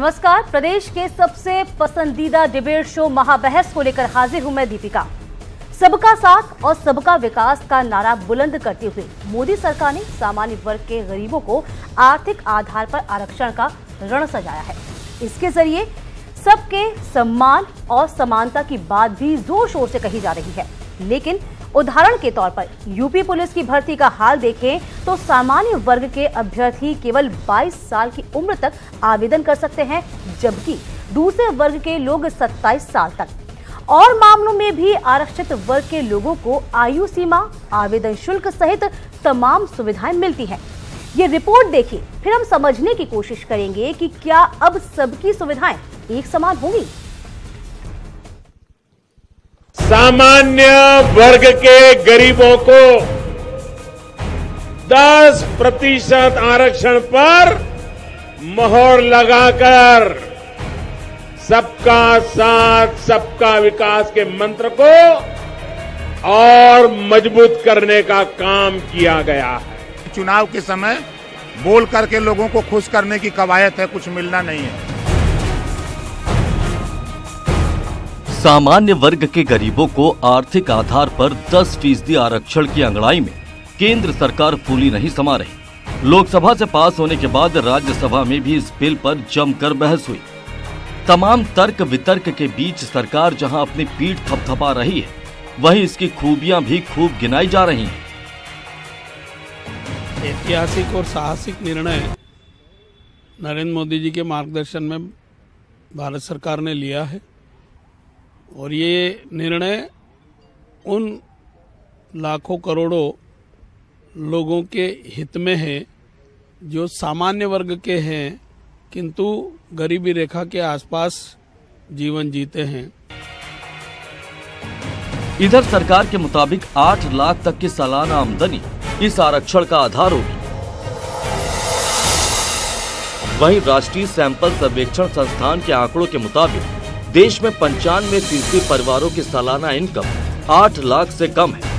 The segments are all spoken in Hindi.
नमस्कार प्रदेश के सबसे पसंदीदा डिबेट शो महाबहस को लेकर हाजिर हूं मैं दीपिका सबका साथ और सबका विकास का नारा बुलंद करते हुए मोदी सरकार ने सामान्य वर्ग के गरीबों को आर्थिक आधार पर आरक्षण का रण सजाया है इसके जरिए सबके सम्मान और समानता की बात भी जोर शोर से कही जा रही है लेकिन उदाहरण के तौर पर यूपी पुलिस की भर्ती का हाल देखें तो सामान्य वर्ग के अभ्यर्थी केवल 22 साल की उम्र तक आवेदन कर सकते हैं जबकि दूसरे वर्ग के लोग 27 साल तक और मामलों में भी आरक्षित वर्ग के लोगों को आयु सीमा आवेदन शुल्क सहित तमाम सुविधाएं मिलती है ये रिपोर्ट देखिए फिर हम समझने की कोशिश करेंगे कि क्या अब सबकी सुविधाएं एक समान होंगी सामान्य वर्ग के गरीबों को 10 प्रतिशत आरक्षण पर मोहर लगाकर सबका साथ सबका विकास के मंत्र को और मजबूत करने का काम किया गया है चुनाव के समय बोल करके लोगों को खुश करने की कवायद है कुछ मिलना नहीं है सामान्य वर्ग के गरीबों को आर्थिक आधार पर 10 फीसदी आरक्षण की अंगड़ाई में केंद्र सरकार फूली नहीं समा रही लोकसभा से पास होने के बाद राज्यसभा में भी इस बिल पर जमकर बहस हुई तमाम तर्क वितर्क के बीच सरकार जहां अपनी पीठ थपथपा रही है वहीं इसकी खूबियां भी खूब गिनाई जा रही हैं ऐतिहासिक और साहसिक निर्णय नरेंद्र मोदी जी के मार्गदर्शन में भारत सरकार ने लिया है और ये निर्णय उन लाखों करोड़ों लोगों के हित में है जो सामान्य वर्ग के हैं किंतु गरीबी रेखा के आसपास जीवन जीते हैं इधर सरकार के मुताबिक 8 लाख तक की सालाना आमदनी इस आरक्षण का आधार होगी वहीं राष्ट्रीय सैंपल सर्वेक्षण संस्थान के आंकड़ों के मुताबिक देश में पंचानवे फीसदी परिवारों की सालाना इनकम आठ लाख से कम है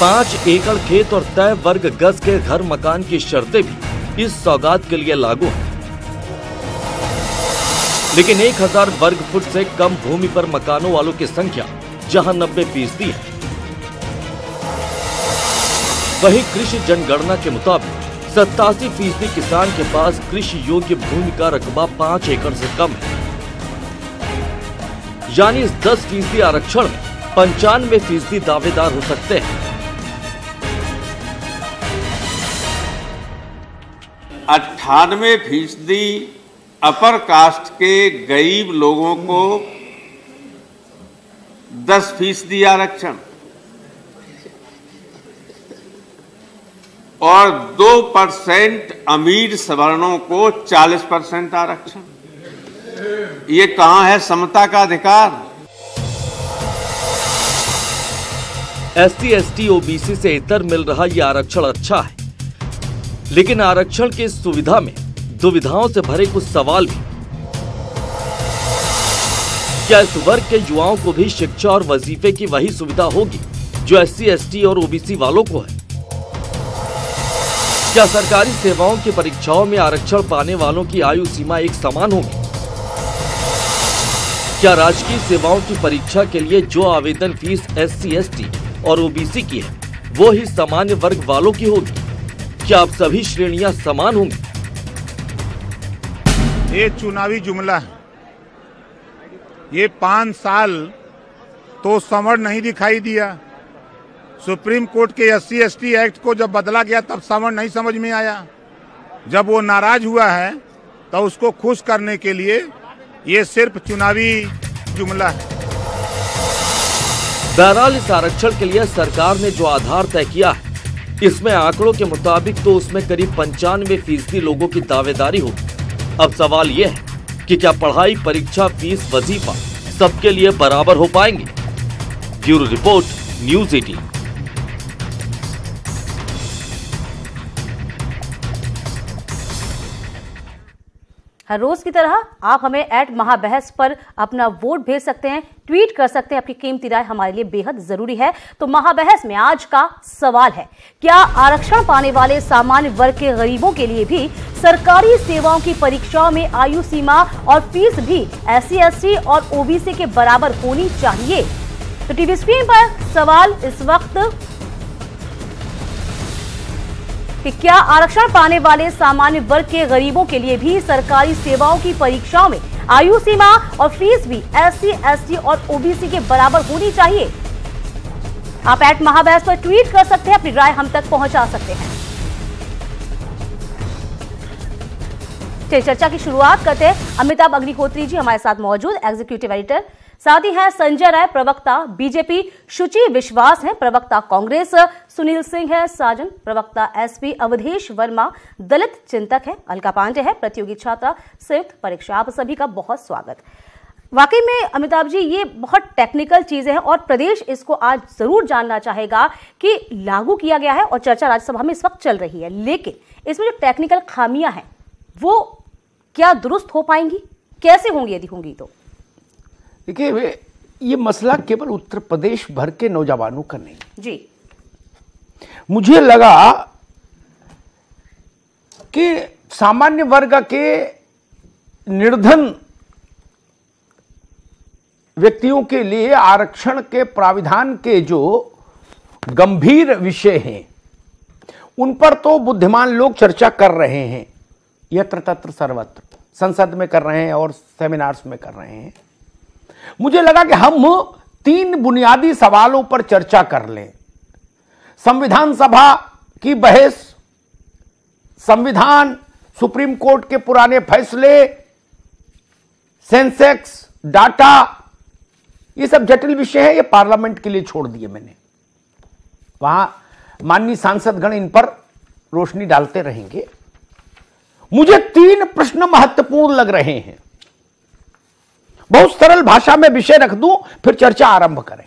पांच एकड़ खेत और तय वर्ग गज के घर मकान की शर्तें भी इस सौगात के लिए लागू हैं लेकिन एक हजार वर्ग फुट से कम भूमि पर मकानों वालों की संख्या जहां नब्बे फीसदी है वही कृषि जनगणना के मुताबिक सत्तासी फीसदी किसान के पास कृषि योग्य भूमि का रकबा पाँच एकड़ से कम है यानी इस दस फीसदी आरक्षण में पंचानवे फीसदी दावेदार हो सकते हैं अट्ठानवे फीसदी अपर कास्ट के गरीब लोगों को दस फीसदी आरक्षण और दो परसेंट अमीर सवर्णों को चालीस परसेंट आरक्षण ये कहाँ है समता का अधिकार S C S T OBC से इतर मिल रहा यह आरक्षण अच्छा है लेकिन आरक्षण की सुविधा में दुविधाओं से भरे कुछ सवाल भी क्या इस वर्ग के युवाओं को भी शिक्षा और वजीफे की वही सुविधा होगी जो एस सी एस टी और ओबीसी वालों को है क्या सरकारी सेवाओं की परीक्षाओं में आरक्षण पाने वालों की आयु सीमा एक समान होगी क्या राजकीय सेवाओं की परीक्षा के लिए जो आवेदन फीस एस सी और ओबीसी की है वो ही सामान्य वर्ग वालों की होगी क्या आप सभी श्रेणियां समान होंगी ये चुनावी जुमला है ये पांच साल तो समर नहीं दिखाई दिया सुप्रीम कोर्ट के एस सी एक्ट को जब बदला गया तब सावन नहीं समझ में आया जब वो नाराज हुआ है तो उसको खुश करने के लिए ये सिर्फ चुनावी जुमला है बहरहाल इस आरक्षण के लिए सरकार ने जो आधार तय किया है इसमें आंकड़ों के मुताबिक तो उसमें करीब पंचानवे फीसदी लोगों की दावेदारी हो अब सवाल ये है कि क्या पढ़ाई परीक्षा फीस वजीफा सबके लिए बराबर हो पाएंगे ब्यूरो रिपोर्ट न्यूज एटीन हर रोज की तरह आप हमें एट महाबहस पर अपना वोट भेज सकते हैं ट्वीट कर सकते हैं आपकी कीमती राय हमारे लिए बेहद जरूरी है तो महाबहस में आज का सवाल है क्या आरक्षण पाने वाले सामान्य वर्ग के गरीबों के लिए भी सरकारी सेवाओं की परीक्षाओं में आयु सीमा और फीस भी एस सी और ओबीसी के बराबर होनी चाहिए तो टीवी स्क्रीन पर सवाल इस वक्त कि क्या आरक्षण पाने वाले सामान्य वर्ग के गरीबों के लिए भी सरकारी सेवाओं की परीक्षाओं में आयु सीमा और फीस भी एस सी और ओबीसी के बराबर होनी चाहिए आप एट महाबैस पर ट्वीट कर सकते हैं अपनी राय हम तक पहुंचा सकते हैं चर्चा की शुरुआत करते हैं अमिताभ अग्निहोत्री जी हमारे साथ मौजूद एग्जीक्यूटिव एडिटर साथ ही हैं संजय राय प्रवक्ता बीजेपी शुचि विश्वास हैं प्रवक्ता कांग्रेस सुनील सिंह है साजन प्रवक्ता एसपी अवधेश वर्मा दलित चिंतक है अलका पांडे है प्रतियोगी छात्रा संयुक्त परीक्षा आप सभी का बहुत स्वागत वाकई में अमिताभ जी ये बहुत टेक्निकल चीज़ें हैं और प्रदेश इसको आज ज़रूर जानना चाहेगा कि लागू किया गया है और चर्चा राज्यसभा में इस वक्त चल रही है लेकिन इसमें जो टेक्निकल खामियां हैं वो क्या दुरुस्त हो पाएंगी कैसे होंगी यदि होंगी तो देखिए ये मसला केवल उत्तर प्रदेश भर के नौजवानों का नहीं जी मुझे लगा कि सामान्य वर्ग के निर्धन व्यक्तियों के लिए आरक्षण के प्राविधान के जो गंभीर विषय हैं उन पर तो बुद्धिमान लोग चर्चा कर रहे हैं यत्र तत्र सर्वत्र संसद में कर रहे हैं और सेमिनार्स में कर रहे हैं मुझे लगा कि हम तीन बुनियादी सवालों पर चर्चा कर लें संविधान सभा की बहस संविधान सुप्रीम कोर्ट के पुराने फैसले सेंसेक्स डाटा ये सब जटिल विषय है ये पार्लियामेंट के लिए छोड़ दिए मैंने वहां माननीय सांसदगण इन पर रोशनी डालते रहेंगे मुझे तीन प्रश्न महत्वपूर्ण लग रहे हैं बहुत सरल भाषा में विषय रख दूं फिर चर्चा आरंभ करें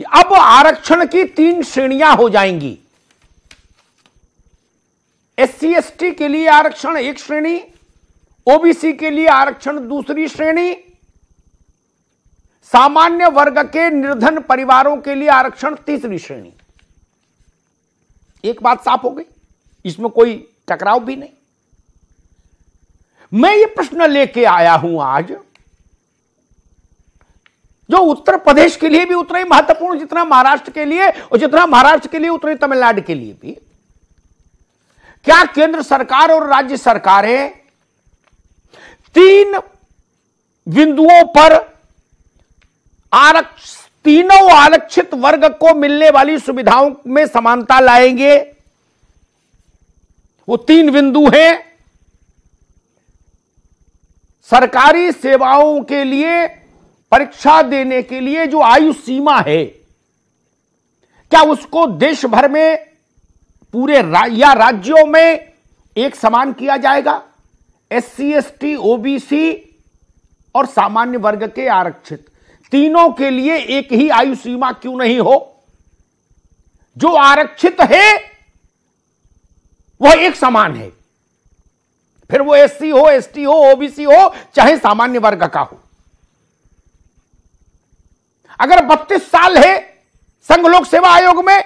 अब आरक्षण की तीन श्रेणियां हो जाएंगी एस सी के लिए आरक्षण एक श्रेणी ओबीसी के लिए आरक्षण दूसरी श्रेणी सामान्य वर्ग के निर्धन परिवारों के लिए आरक्षण तीसरी श्रेणी एक बात साफ हो गई इसमें कोई टकराव भी नहीं मैं ये प्रश्न लेके आया हूं आज जो उत्तर प्रदेश के लिए भी उतना ही महत्वपूर्ण जितना महाराष्ट्र के लिए और जितना महाराष्ट्र के लिए उतना ही तमिलनाडु के लिए भी क्या केंद्र सरकार और राज्य सरकारें तीन बिंदुओं पर आरक्ष तीनों आरक्षित वर्ग को मिलने वाली सुविधाओं में समानता लाएंगे वो तीन बिंदु हैं सरकारी सेवाओं के लिए परीक्षा देने के लिए जो आयु सीमा है क्या उसको देश भर में पूरे रा, या राज्यों में एक समान किया जाएगा S C S T OBC और सामान्य वर्ग के आरक्षित तीनों के लिए एक ही आयु सीमा क्यों नहीं हो जो आरक्षित है वह एक समान है फिर वो एससी हो एसटी हो ओबीसी हो चाहे सामान्य वर्ग का हो अगर 32 साल है संघ लोक सेवा आयोग में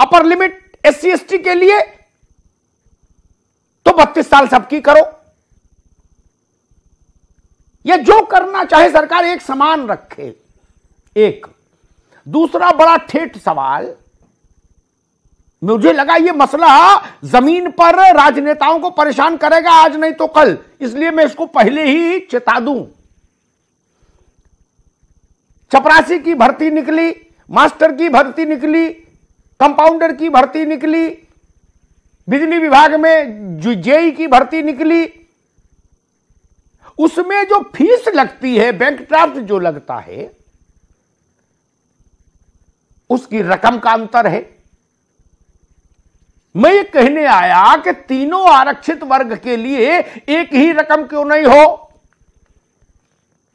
अपर लिमिट एस सी के लिए तो 32 साल सबकी करो ये जो करना चाहे सरकार एक समान रखे एक दूसरा बड़ा ठेठ सवाल मुझे लगा ये मसला जमीन पर राजनेताओं को परेशान करेगा आज नहीं तो कल इसलिए मैं इसको पहले ही चेता दूं चपरासी की भर्ती निकली मास्टर की भर्ती निकली कंपाउंडर की भर्ती निकली बिजली विभाग में जेई की भर्ती निकली उसमें जो फीस लगती है बैंक ड्राफ्ट जो लगता है उसकी रकम का अंतर है मैं ये कहने आया कि तीनों आरक्षित वर्ग के लिए एक ही रकम क्यों नहीं हो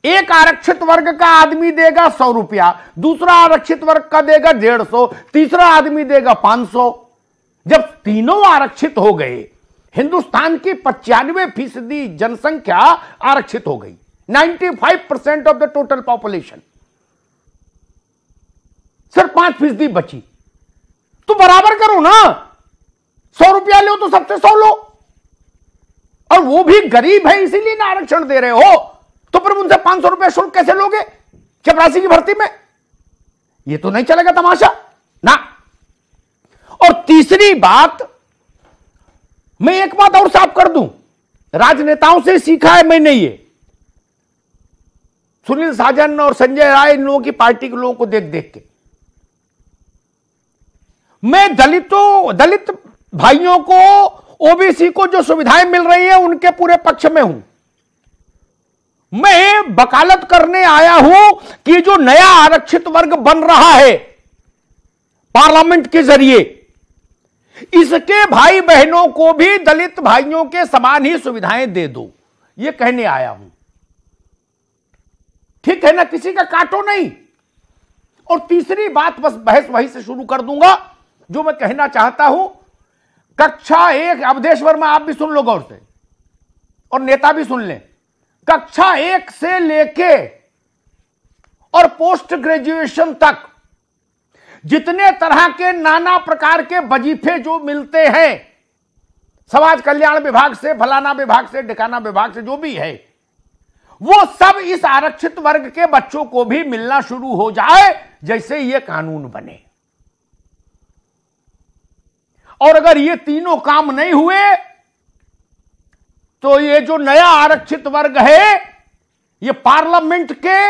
एक आरक्षित वर्ग का आदमी देगा सौ रुपया दूसरा आरक्षित वर्ग का देगा डेढ़ सौ तीसरा आदमी देगा पांच सौ जब तीनों आरक्षित हो गए हिंदुस्तान की पचानवे फीसदी जनसंख्या आरक्षित हो गई 95 percent of the total population सिर्फ पांच फीसदी बची तो बराबर करो ना सौ रुपया लो तो सबसे सौ लो और वो भी गरीब है इसीलिए ना आरक्षण दे रहे हो तो फिर उनसे पांच सौ रुपए शुल्क कैसे लोगे चपरासी की भर्ती में यह तो नहीं चलेगा तमाशा ना और तीसरी बात मैं एक बात और साफ कर दूं राजनेताओं से सीखा है मैंने ये सुनील साजन और संजय राय इन लोगों की पार्टी के लोगों को देख देख के मैं दलितों दलित भाइयों को ओबीसी को जो सुविधाएं मिल रही है उनके पूरे पक्ष में हूं मैं वकालत करने आया हूं कि जो नया आरक्षित वर्ग बन रहा है पार्लियामेंट के जरिए इसके भाई बहनों को भी दलित भाइयों के समान ही सुविधाएं दे दो यह कहने आया हूं ठीक है ना किसी का काटो नहीं और तीसरी बात बस बहस वहीं से शुरू कर दूंगा जो मैं कहना चाहता हूं कक्षा एक अवधेश वर्मा आप भी सुन लो गौर से और नेता भी सुन लें कक्षा एक से लेके और पोस्ट ग्रेजुएशन तक जितने तरह के नाना प्रकार के वजीफे जो मिलते हैं समाज कल्याण विभाग से फलाना विभाग से ढिकाना विभाग से जो भी है वो सब इस आरक्षित वर्ग के बच्चों को भी मिलना शुरू हो जाए जैसे ये कानून बने और अगर ये तीनों काम नहीं हुए तो ये जो नया आरक्षित वर्ग है ये पार्लियामेंट के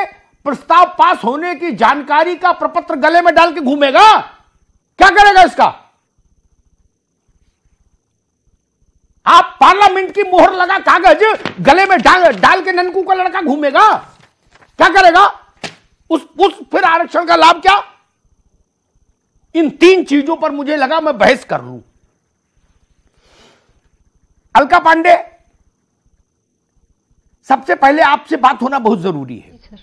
प्रस्ताव पास होने की जानकारी का प्रपत्र गले में डाल के घूमेगा क्या करेगा इसका आप पार्लियामेंट की मोहर लगा कागज गले में डाल डाल के ननकू का लड़का घूमेगा क्या करेगा उस उस फिर आरक्षण का लाभ क्या इन तीन चीजों पर मुझे लगा मैं बहस कर लू अलका पांडे सबसे पहले आपसे बात होना बहुत जरूरी है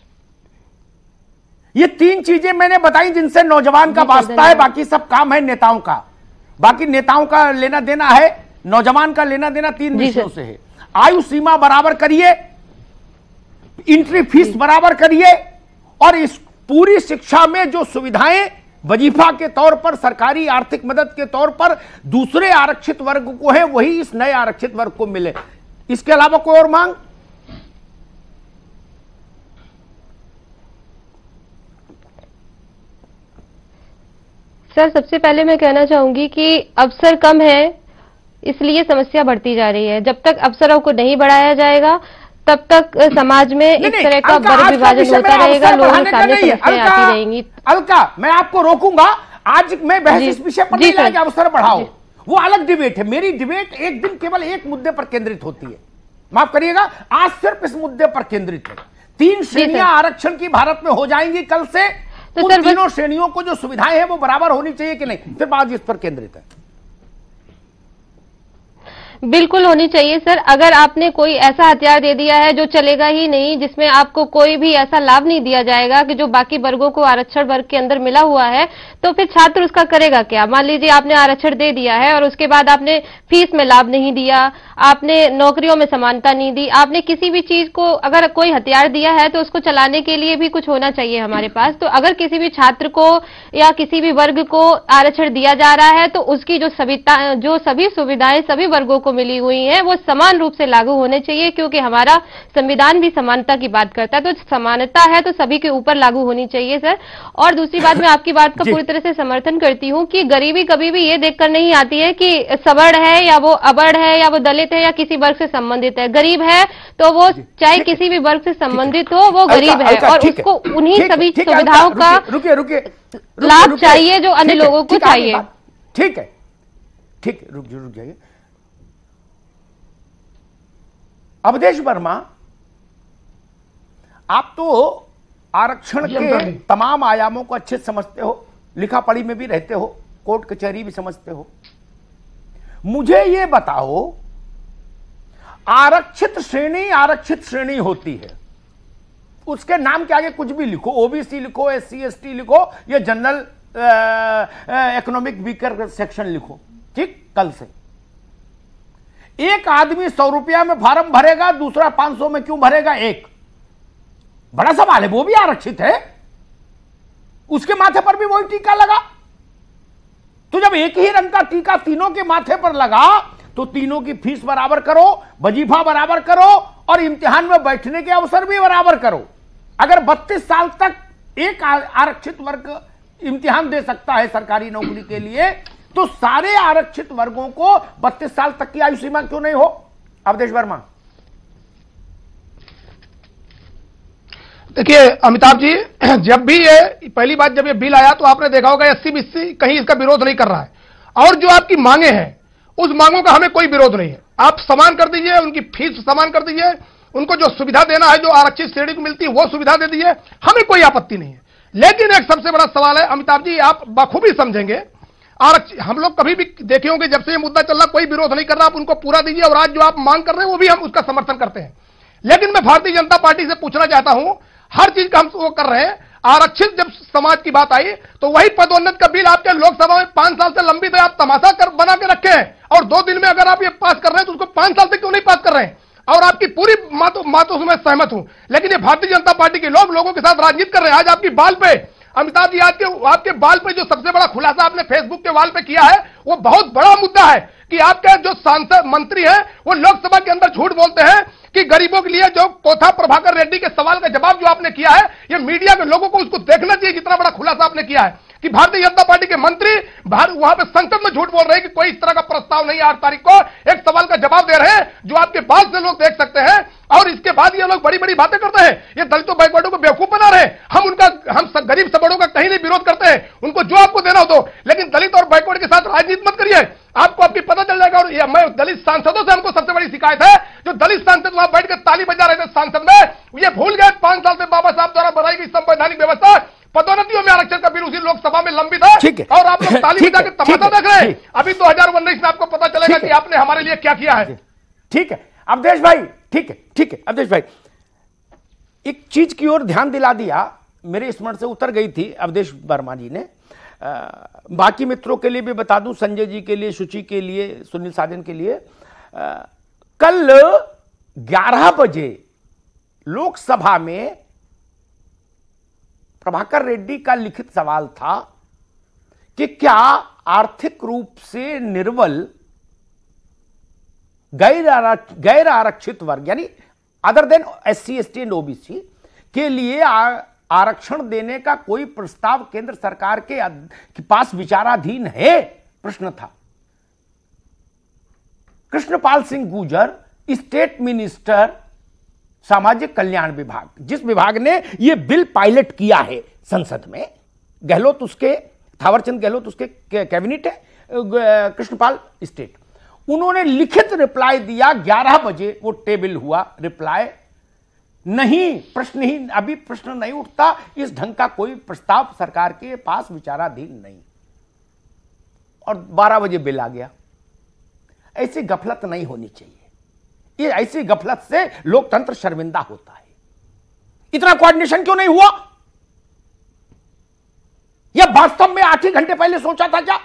ये तीन चीजें मैंने बताई जिनसे नौजवान का वास्ता है बाकी सब काम है नेताओं का बाकी नेताओं का लेना देना है नौजवान का लेना देना तीन विषयों से है आयु सीमा बराबर करिए इंट्री फीस बराबर करिए और इस पूरी शिक्षा में जो सुविधाएं वजीफा के तौर पर सरकारी आर्थिक मदद के तौर पर दूसरे आरक्षित वर्ग को है वही इस नए आरक्षित वर्ग को मिले इसके अलावा कोई और मांग सर सबसे पहले मैं कहना चाहूंगी कि अवसर कम है इसलिए समस्या बढ़ती जा रही है जब तक अवसरों को नहीं बढ़ाया जाएगा तब तक समाज में इस तरह का वर्ग विभाजन होता रहेगा लोग आती रहेंगी अलका मैं आपको रोकूंगा आज मैं बहस इस विषय पर नहीं लाया अवसर बढ़ाओ वो अलग डिबेट है मेरी डिबेट एक दिन केवल एक मुद्दे पर केंद्रित होती है माफ करिएगा आज सिर्फ इस मुद्दे पर केंद्रित है तीन श्रेणियां आरक्षण की भारत में हो जाएंगी कल से तो उन तीनों श्रेणियों को जो सुविधाएं हैं वो बराबर होनी चाहिए कि नहीं फिर बात इस पर केंद्रित है बिल्कुल होनी चाहिए सर अगर आपने कोई ऐसा हथियार दे दिया है जो चलेगा ही नहीं जिसमें आपको कोई भी ऐसा लाभ नहीं दिया जाएगा कि जो बाकी वर्गों को आरक्षण वर्ग के अंदर मिला हुआ है तो फिर छात्र उसका करेगा क्या मान लीजिए आपने आरक्षण दे दिया है और उसके बाद आपने फीस में लाभ नहीं दिया आपने नौकरियों में समानता नहीं दी आपने किसी भी चीज को अगर कोई हथियार दिया है तो उसको चलाने के लिए भी कुछ होना चाहिए हमारे पास तो अगर किसी भी छात्र को या किसी भी वर्ग को आरक्षण दिया जा रहा है तो उसकी जो सभी जो सभी सुविधाएं सभी वर्गों को को मिली हुई हैं वो समान रूप से लागू होने चाहिए क्योंकि हमारा संविधान भी समानता की बात करता है तो समानता है तो सभी के ऊपर लागू होनी चाहिए सर और दूसरी बात मैं आपकी बात का पूरी तरह से समर्थन करती हूँ कि गरीबी कभी भी ये देखकर नहीं आती है कि सवर्ण है या वो अबर्ण है या वो दलित है या किसी वर्ग से संबंधित है गरीब है तो वो चाहे किसी भी वर्ग से संबंधित हो वो गरीब है और उसको उन्हीं सभी सुविधाओं का लाभ चाहिए जो अन्य लोगों को चाहिए ठीक है ठीक रुक रुक जाइए अवधेश वर्मा आप तो आरक्षण के तमाम आयामों को अच्छे समझते हो लिखा पढ़ी में भी रहते हो कोर्ट कचहरी भी समझते हो मुझे यह बताओ आरक्षित श्रेणी आरक्षित श्रेणी होती है उसके नाम के आगे कुछ भी लिखो ओबीसी लिखो एस सी लिखो या जनरल इकोनॉमिक वीकर सेक्शन लिखो ठीक कल से एक आदमी सौ रुपया में फार्म भरेगा दूसरा पांच सौ में क्यों भरेगा एक बड़ा सवाल है वो भी आरक्षित है उसके माथे पर भी वही टीका लगा तो जब एक ही रंग का टीका तीनों के माथे पर लगा तो तीनों की फीस बराबर करो वजीफा बराबर करो और इम्तिहान में बैठने के अवसर भी बराबर करो अगर 32 साल तक एक आरक्षित वर्ग इम्तिहान दे सकता है सरकारी नौकरी के लिए तो सारे आरक्षित वर्गों को बत्तीस साल तक की आयु सीमा क्यों नहीं हो अवधेश वर्मा देखिए अमिताभ जी जब भी ये पहली बात जब ये बिल आया तो आपने देखा होगा एससी बीसी कहीं इसका विरोध नहीं कर रहा है और जो आपकी मांगे हैं उस मांगों का हमें कोई विरोध नहीं है आप समान कर दीजिए उनकी फीस समान कर दीजिए उनको जो सुविधा देना है जो आरक्षित श्रेणी को मिलती है वो सुविधा दे दीजिए हमें कोई आपत्ति नहीं है लेकिन एक सबसे बड़ा सवाल है अमिताभ जी आप बखूबी समझेंगे आरक्षण हम लोग कभी भी देखे होंगे जब से ये मुद्दा चल रहा कोई विरोध नहीं कर रहा आप उनको पूरा दीजिए और आज जो आप मांग कर रहे हैं वो भी हम उसका समर्थन करते हैं लेकिन मैं भारतीय जनता पार्टी से पूछना चाहता हूं हर चीज का हम वो कर रहे हैं आरक्षित जब समाज की बात आई तो वही पदोन्नत का बिल आपके लोकसभा में पांच साल से लंबी थे आप तमाशा कर बना के रखे हैं और दो दिन में अगर आप ये पास कर रहे हैं तो उसको पांच साल से क्यों नहीं पास कर रहे हैं और आपकी पूरी मातों मातों से मैं सहमत हूं लेकिन ये भारतीय जनता पार्टी के लोग लोगों के साथ राजनीति कर रहे हैं आज आपकी बाल पे अमिताभ जी आपके आपके बाल पे जो सबसे बड़ा खुलासा आपने फेसबुक के वाल पे किया है वो बहुत बड़ा मुद्दा है कि आपके जो सांसद मंत्री हैं वो लोकसभा के अंदर झूठ बोलते हैं कि गरीबों के लिए जो कोथा प्रभाकर रेड्डी के सवाल का जवाब जो आपने किया है ये मीडिया के लोगों को उसको देखना चाहिए कितना बड़ा खुलासा आपने किया है कि भारतीय जनता पार्टी के मंत्री वहां पे संसद में झूठ बोल रहे हैं कि कोई इस तरह का प्रस्ताव नहीं है आठ तारीख को एक सवाल का जवाब दे रहे हैं जो आपके पास से लोग देख सकते हैं और इसके बाद ये लोग बड़ी बड़ी बातें करते हैं ये दलितों बैकवर्डों को बेवकूफ बना रहे हैं हम उनका हम सब गरीब सबड़ों का कहीं नहीं विरोध करते हैं उनको जो आपको देना हो दो लेकिन दलित और बैकवर्ड के साथ राजनीति मत करिए आपको आपकी पता चल जाएगा और ये मैं दलित सांसदों से हमको सबसे बड़ी शिकायत है जो दलित सांसद वहां बैठकर ताली बजा रहे थे सांसद में ये भूल गए पांच साल से बाबा साहब द्वारा बनाई गई संवैधानिक व्यवस्था पदोन्नतियों में आरक्षण का बिल उसी लोकसभा में लंबित है और आप लोग ताली बजा के तमाशा देख रहे हैं अभी दो में आपको पता चलेगा कि आपने हमारे लिए क्या किया है ठीक है अवधेश भाई ठीक है ठीक है अवधेश भाई एक चीज की ओर ध्यान दिला दिया मेरे स्मरण से उतर गई थी अवधेश वर्मा जी ने आ, बाकी मित्रों के लिए भी बता दूं संजय जी के लिए सुचि के लिए सुनील साजन के लिए आ, कल 11 बजे लोकसभा में प्रभाकर रेड्डी का लिखित सवाल था कि क्या आर्थिक रूप से निर्बल गैर गैर आरक्षित वर्ग यानी other than S C S T and OBC के लिए आरक्षण देने का कोई प्रस्ताव केंद्र सरकार के, के पास विचाराधीन है प्रश्न था कृष्णपाल सिंह गुजर स्टेट मिनिस्टर सामाजिक कल्याण विभाग जिस विभाग ने यह बिल पायलट किया है संसद में गहलोत उसके थावरचंद गहलोत उसके कैबिनेट है कृष्णपाल स्टेट उन्होंने लिखित रिप्लाई दिया 11 बजे वो टेबल हुआ रिप्लाई नहीं प्रश्न ही अभी प्रश्न नहीं उठता इस ढंग का कोई प्रस्ताव सरकार के पास विचाराधीन नहीं और 12 बजे बिल आ गया ऐसी गफलत नहीं होनी चाहिए ये ऐसी गफलत से लोकतंत्र शर्मिंदा होता है इतना कोऑर्डिनेशन क्यों नहीं हुआ यह वास्तव में आठ ही घंटे पहले सोचा था क्या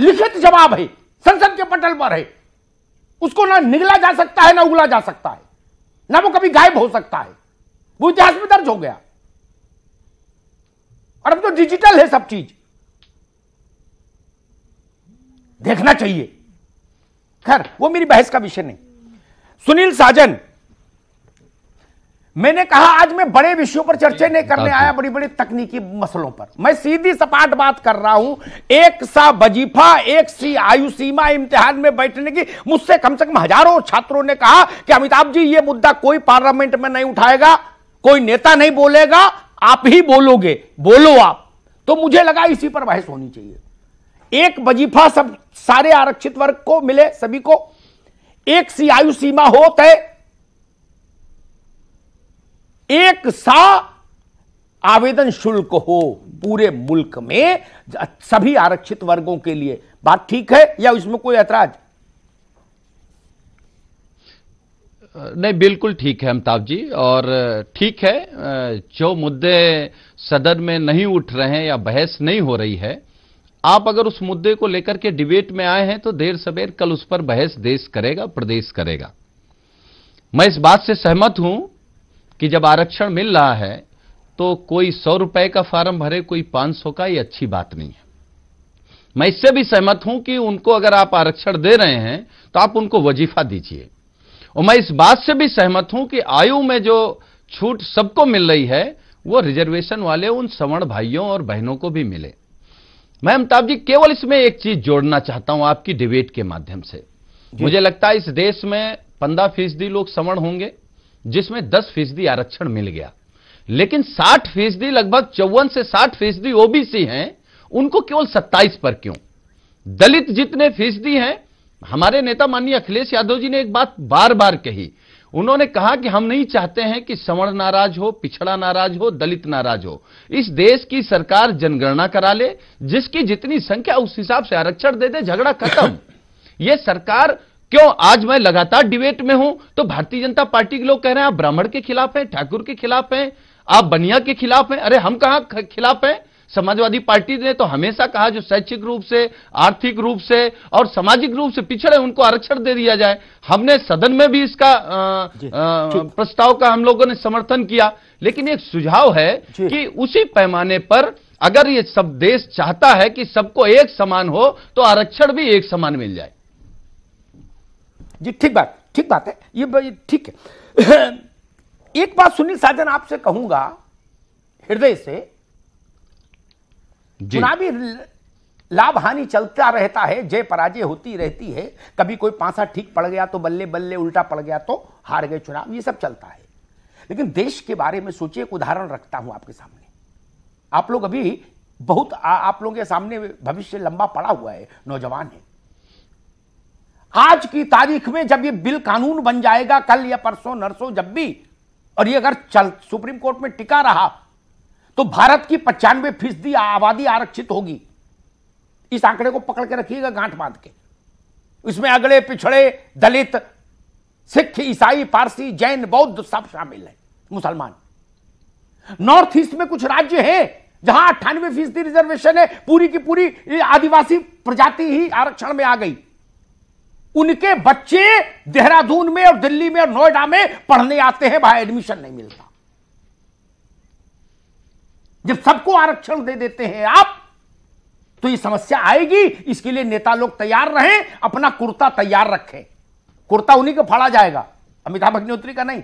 लिखित जवाब है संसद के पटल पर है उसको ना निगला जा सकता है ना उगला जा सकता है ना वो कभी गायब हो सकता है वो इतिहास में दर्ज हो गया और अब तो डिजिटल है सब चीज देखना चाहिए खैर वो मेरी बहस का विषय नहीं सुनील साजन मैंने कहा आज मैं बड़े विषयों पर चर्चा नहीं करने तो आया बड़ी बड़ी तकनीकी मसलों पर मैं सीधी सपाट बात कर रहा हूं एक सा वजीफा एक सी आयु सीमा इम्तिहान में बैठने की मुझसे कम से कम हजारों छात्रों ने कहा कि अमिताभ जी ये मुद्दा कोई पार्लियामेंट में नहीं उठाएगा कोई नेता नहीं बोलेगा आप ही बोलोगे बोलो आप तो मुझे लगा इसी पर बहस होनी चाहिए एक वजीफा सब सारे आरक्षित वर्ग को मिले सभी को एक सी आयु सीमा हो तय एक सा आवेदन शुल्क हो पूरे मुल्क में सभी आरक्षित वर्गों के लिए बात ठीक है या इसमें कोई ऐतराज नहीं बिल्कुल ठीक है अमिताभ जी और ठीक है जो मुद्दे सदन में नहीं उठ रहे हैं या बहस नहीं हो रही है आप अगर उस मुद्दे को लेकर के डिबेट में आए हैं तो देर सवेर कल उस पर बहस देश करेगा प्रदेश करेगा मैं इस बात से सहमत हूं कि जब आरक्षण मिल रहा है तो कोई सौ रुपए का फार्म भरे कोई पांच सौ का ये अच्छी बात नहीं है मैं इससे भी सहमत हूं कि उनको अगर आप आरक्षण दे रहे हैं तो आप उनको वजीफा दीजिए और मैं इस बात से भी सहमत हूं कि आयु में जो छूट सबको मिल रही है वो रिजर्वेशन वाले उन सवर्ण भाइयों और बहनों को भी मिले मैं अमिताभ जी केवल इसमें एक चीज जोड़ना चाहता हूं आपकी डिबेट के माध्यम से मुझे लगता है इस देश में पंद्रह फीसदी लोग सवर्ण होंगे जिसमें दस फीसदी आरक्षण मिल गया लेकिन साठ फीसदी लगभग चौवन से साठ फीसदी ओबीसी हैं उनको केवल सत्ताईस पर क्यों दलित जितने फीसदी हैं हमारे नेता माननीय अखिलेश यादव जी ने एक बात बार बार कही उन्होंने कहा कि हम नहीं चाहते हैं कि समर्ण नाराज हो पिछड़ा नाराज हो दलित नाराज हो इस देश की सरकार जनगणना करा ले जिसकी जितनी संख्या उस हिसाब से आरक्षण दे दे झगड़ा खत्म यह सरकार क्यों आज मैं लगातार डिबेट में हूं तो भारतीय जनता पार्टी के लोग कह रहे हैं आप ब्राह्मण के खिलाफ हैं ठाकुर के खिलाफ हैं आप बनिया के खिलाफ हैं अरे हम कहां खिलाफ हैं समाजवादी पार्टी ने तो हमेशा कहा जो शैक्षिक रूप से आर्थिक रूप से और सामाजिक रूप से पिछड़े उनको आरक्षण दे दिया जाए हमने सदन में भी इसका प्रस्ताव का हम लोगों ने समर्थन किया लेकिन एक सुझाव है कि उसी पैमाने पर अगर ये सब देश चाहता है कि सबको एक समान हो तो आरक्षण भी एक समान मिल जाए जी ठीक बात ठीक बात है ये ठीक है एक बात सुनील साजन आपसे कहूंगा हृदय से चुनावी लाभ हानि चलता रहता है जय पराजय होती रहती है कभी कोई पांसा ठीक पड़ गया तो बल्ले बल्ले उल्टा पड़ गया तो हार गए चुनाव ये सब चलता है लेकिन देश के बारे में सोचिए एक उदाहरण रखता हूं आपके सामने आप लोग अभी बहुत आ, आप लोगों के सामने भविष्य लंबा पड़ा हुआ है नौजवान है आज की तारीख में जब ये बिल कानून बन जाएगा कल या परसों नरसों जब भी और ये अगर चल सुप्रीम कोर्ट में टिका रहा तो भारत की पचानवे फीसदी आबादी आरक्षित होगी इस आंकड़े को पकड़ के रखिएगा गांठ बांध के इसमें अगले पिछड़े दलित सिख ईसाई पारसी जैन बौद्ध सब शामिल है मुसलमान नॉर्थ ईस्ट में कुछ राज्य हैं जहां अट्ठानवे फीसदी रिजर्वेशन है पूरी की पूरी आदिवासी प्रजाति ही आरक्षण में आ गई उनके बच्चे देहरादून में और दिल्ली में और नोएडा में पढ़ने आते हैं वहां एडमिशन नहीं मिलता जब सबको आरक्षण दे देते हैं आप तो ये समस्या आएगी इसके लिए नेता लोग तैयार रहें अपना कुर्ता तैयार रखें कुर्ता उन्हीं को फाड़ा जाएगा अमिताभ अग्निहोत्री का नहीं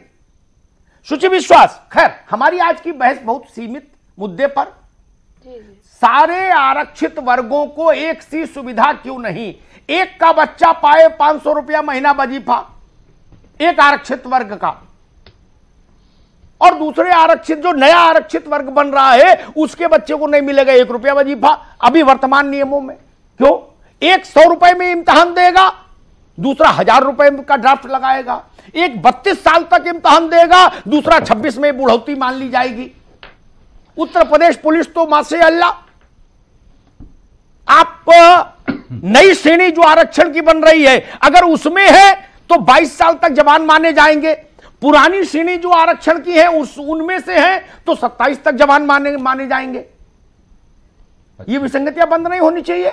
सुचि विश्वास खैर हमारी आज की बहस बहुत सीमित मुद्दे पर सारे आरक्षित वर्गों को एक सी सुविधा क्यों नहीं एक का बच्चा पाए पांच सौ रुपया महीना वजीफा एक आरक्षित वर्ग का और दूसरे आरक्षित जो नया आरक्षित वर्ग बन रहा है उसके बच्चे को नहीं मिलेगा एक रुपया वजीफा अभी वर्तमान नियमों में क्यों एक सौ रुपए में इम्तहान देगा दूसरा हजार रुपए का ड्राफ्ट लगाएगा एक बत्तीस साल तक इम्तहान देगा दूसरा छब्बीस में बुढ़ौती मान ली जाएगी उत्तर प्रदेश पुलिस तो मासे अल्लाह आप नई श्रेणी जो आरक्षण की बन रही है अगर उसमें है तो 22 साल तक जवान माने जाएंगे पुरानी श्रेणी जो आरक्षण की है उस उनमें से है तो 27 तक जवान माने माने जाएंगे ये विसंगतियां बंद नहीं होनी चाहिए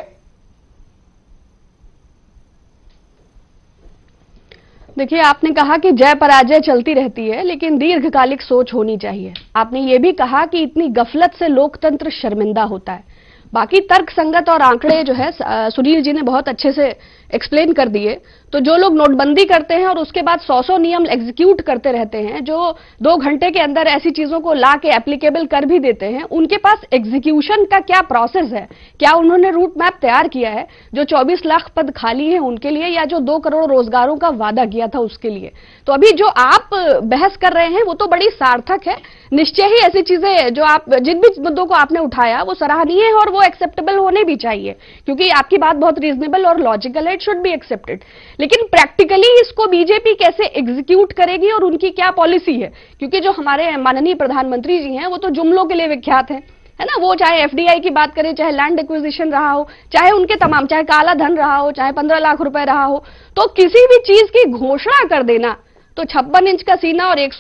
देखिए आपने कहा कि जय पराजय चलती रहती है लेकिन दीर्घकालिक सोच होनी चाहिए आपने ये भी कहा कि इतनी गफलत से लोकतंत्र शर्मिंदा होता है बाकी तर्क संगत और आंकड़े जो है सुनील जी ने बहुत अच्छे से एक्सप्लेन कर दिए तो जो लोग नोटबंदी करते हैं और उसके बाद सौ सौ नियम एग्जीक्यूट करते रहते हैं जो दो घंटे के अंदर ऐसी चीजों को ला के एप्लीकेबल कर भी देते हैं उनके पास एग्जीक्यूशन का क्या प्रोसेस है क्या उन्होंने रूट मैप तैयार किया है जो चौबीस लाख पद खाली है उनके लिए या जो दो करोड़ रोजगारों का वादा किया था उसके लिए तो अभी जो आप बहस कर रहे हैं वो तो बड़ी सार्थक है निश्चय ही ऐसी चीजें जो आप जिन भी मुद्दों को आपने उठाया वो सराहनीय है और वो एक्सेप्टेबल होने भी चाहिए क्योंकि आपकी बात बहुत रीजनेबल और लॉजिकल है इट शुड बी एक्सेप्टेड लेकिन प्रैक्टिकली इसको बीजेपी कैसे एग्जीक्यूट करेगी और उनकी क्या पॉलिसी है क्योंकि जो हमारे माननीय प्रधानमंत्री जी हैं वो तो जुमलों के लिए विख्यात हैं है ना वो चाहे एफडीआई की बात करें चाहे लैंड एक्विजिशन रहा हो चाहे उनके तमाम चाहे काला धन रहा हो चाहे पंद्रह लाख रुपए रहा हो तो किसी भी चीज की घोषणा कर देना तो छप्पन इंच का सीना और एक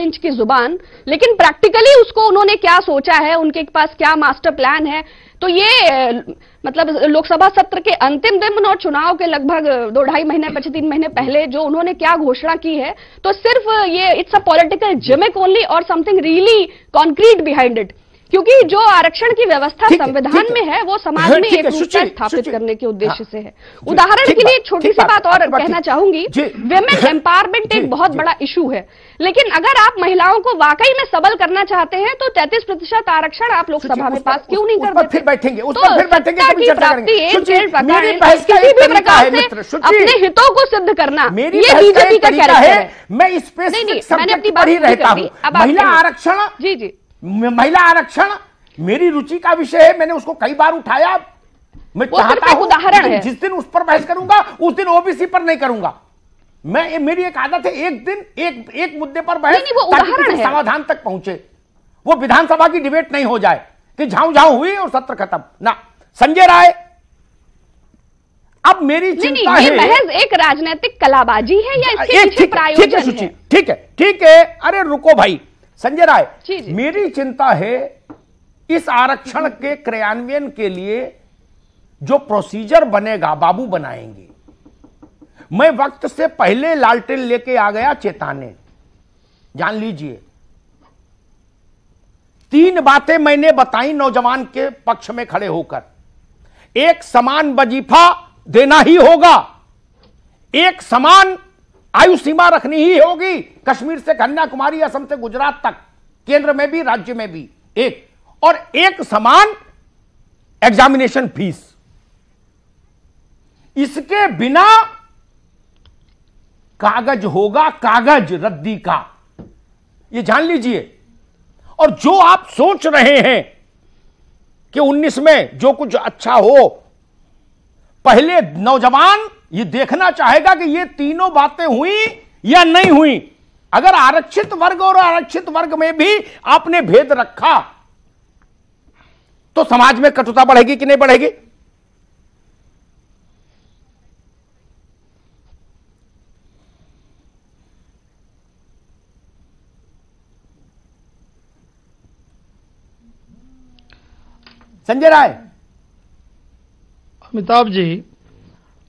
इंच की जुबान लेकिन प्रैक्टिकली उसको उन्होंने क्या सोचा है उनके पास क्या मास्टर प्लान है तो ये मतलब लोकसभा सत्र के अंतिम दिन और चुनाव के लगभग दो ढाई महीने पच्चीस तीन महीने पहले जो उन्होंने क्या घोषणा की है तो सिर्फ ये it's a political gimmick only और something really concrete behind it क्योंकि जो आरक्षण की व्यवस्था संविधान में है वो समाज हाँ, में एक रूपता स्थापित करने के हाँ, उद्देश्य से है उदाहरण के लिए एक छोटी सी बात और कहना चाहूंगी वेमेन एम्पावरमेंट एक बहुत बड़ा इशू है लेकिन अगर आप महिलाओं को वाकई में सबल करना चाहते हैं तो तैतीस प्रतिशत आरक्षण आप लोकसभा में पास क्यों नहीं कर फिर बैठेंगे तो अपने हितों को सिद्ध करना ये बीजेपी का कैरेक्टर है मैं इस पे मैंने अपनी बात ही रहता हूँ महिला आरक्षण जी जी महिला आरक्षण मेरी रुचि का विषय है मैंने उसको कई बार उठाया मैं तो चाहता हूं उदाहरण है जिस दिन उस पर बहस करूंगा उस दिन ओबीसी पर नहीं करूंगा मैं मेरी एक आदत है एक दिन एक एक मुद्दे पर बहस नहीं, नहीं, ताकि किसी समाधान तक पहुंचे वो विधानसभा की डिबेट नहीं हो जाए कि झाऊ झाऊ हुई और सत्र खत्म ना संजय राय अब मेरी चिंता है महज एक राजनीतिक कलाबाजी है या इसके है ठीक है ठीक है अरे रुको भाई संजय राय मेरी चिंता है इस आरक्षण के क्रियान्वयन के लिए जो प्रोसीजर बनेगा बाबू बनाएंगे मैं वक्त से पहले लालटेन लेके आ गया चेताने जान लीजिए तीन बातें मैंने बताई नौजवान के पक्ष में खड़े होकर एक समान वजीफा देना ही होगा एक समान आयु सीमा रखनी ही होगी कश्मीर से कन्याकुमारी असम से गुजरात तक केंद्र में भी राज्य में भी एक और एक समान एग्जामिनेशन फीस इसके बिना कागज होगा कागज रद्दी का यह जान लीजिए और जो आप सोच रहे हैं कि 19 में जो कुछ अच्छा हो पहले नौजवान ये देखना चाहेगा कि ये तीनों बातें हुई या नहीं हुई अगर आरक्षित वर्ग और आरक्षित वर्ग में भी आपने भेद रखा तो समाज में कटुता बढ़ेगी कि नहीं बढ़ेगी संजय राय अमिताभ जी